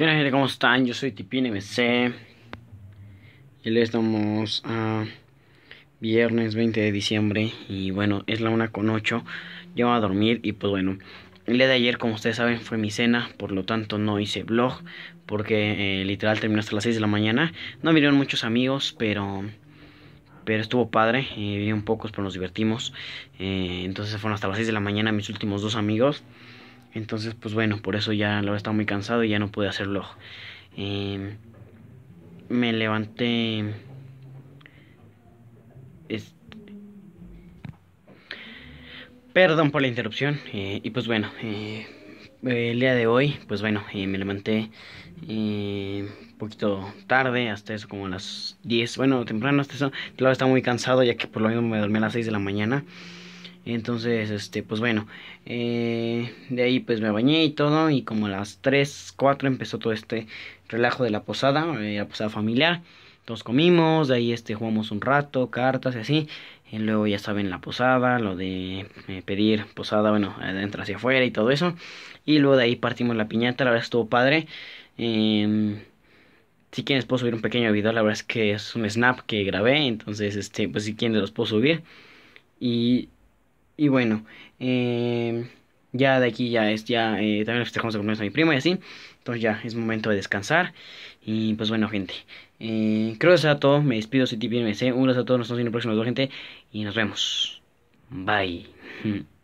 ¿Qué gente? ¿Cómo están? Yo soy TipiNMC Y le estamos a viernes 20 de diciembre. Y bueno, es la 1 con 8. Yo a dormir y pues bueno. El día de ayer, como ustedes saben, fue mi cena. Por lo tanto, no hice vlog. Porque eh, literal terminó hasta las 6 de la mañana. No vinieron muchos amigos, pero pero estuvo padre, eh, vinieron pocos, pero nos divertimos. Eh, entonces fueron hasta las 6 de la mañana mis últimos dos amigos. Entonces, pues bueno, por eso ya lo estaba muy cansado y ya no pude hacerlo. Eh, em, me levanté. Perdón por la interrupción. Eh, y pues bueno, eh, el día de hoy, pues bueno, eh, me levanté eh, un poquito tarde, hasta eso como a las 10. Bueno, temprano, hasta eso. Claro, estaba muy cansado ya que por lo menos me dormí a las 6 de la mañana. Entonces, este, pues bueno, eh, de ahí pues me bañé y todo. Y como a las 3, 4 empezó todo este relajo de la posada, eh, la posada familiar. Entonces comimos, de ahí este, jugamos un rato, cartas y así. Y luego ya saben la posada, lo de eh, pedir posada, bueno, adentro hacia afuera y todo eso. Y luego de ahí partimos la piñata, la verdad estuvo padre. Em, si quieren les puedo subir un pequeño video, la verdad es que es un snap que grabé. Entonces, este, pues si quieren los puedo subir. Y y bueno, em, ya de aquí ya es, ya eh, también también festejamos el a mi prima y así. Entonces ya es momento de descansar. Y pues bueno, gente. Eh, creo que eso todo. Me despido, si si TPMC. Un abrazo a todos, nos vemos en el próximo video, gente. Y nos vemos. Bye.